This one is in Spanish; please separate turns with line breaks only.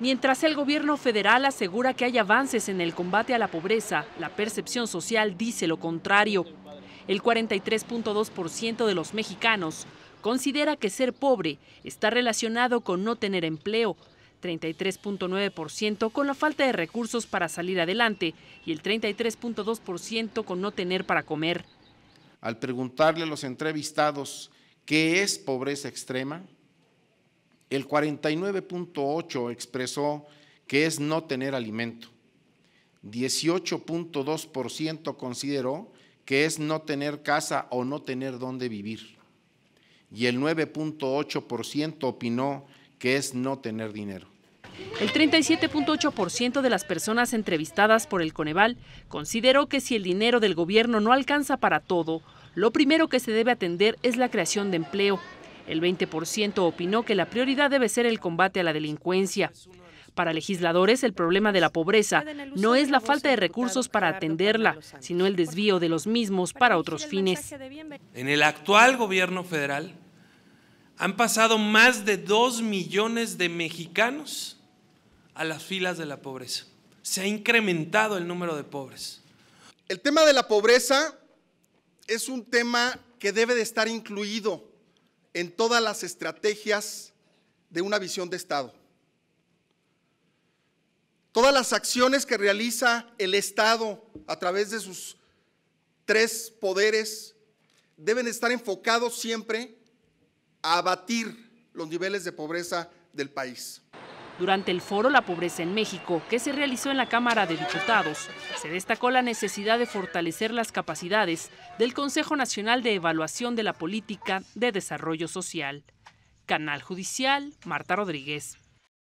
Mientras el gobierno federal asegura que hay avances en el combate a la pobreza, la percepción social dice lo contrario. El 43.2% de los mexicanos considera que ser pobre está relacionado con no tener empleo, 33.9% con la falta de recursos para salir adelante y el 33.2% con no tener para comer.
Al preguntarle a los entrevistados qué es pobreza extrema, el 49.8 expresó que es no tener alimento. 18.2% consideró que es no tener casa o no tener dónde vivir. Y el 9.8% opinó que es no tener dinero.
El 37.8% de las personas entrevistadas por el Coneval consideró que si el dinero del gobierno no alcanza para todo, lo primero que se debe atender es la creación de empleo el 20% opinó que la prioridad debe ser el combate a la delincuencia. Para legisladores, el problema de la pobreza no es la falta de recursos para atenderla, sino el desvío de los mismos para otros fines.
En el actual gobierno federal han pasado más de dos millones de mexicanos a las filas de la pobreza. Se ha incrementado el número de pobres. El tema de la pobreza es un tema que debe de estar incluido
en todas las estrategias de una visión de Estado. Todas las acciones que realiza el Estado a través de sus tres poderes deben estar enfocados siempre
a abatir los
niveles de pobreza del país.
Durante el foro La pobreza en México, que se realizó en la Cámara de Diputados, se destacó la necesidad de fortalecer las capacidades del Consejo Nacional de Evaluación de la Política de Desarrollo Social. Canal Judicial, Marta Rodríguez.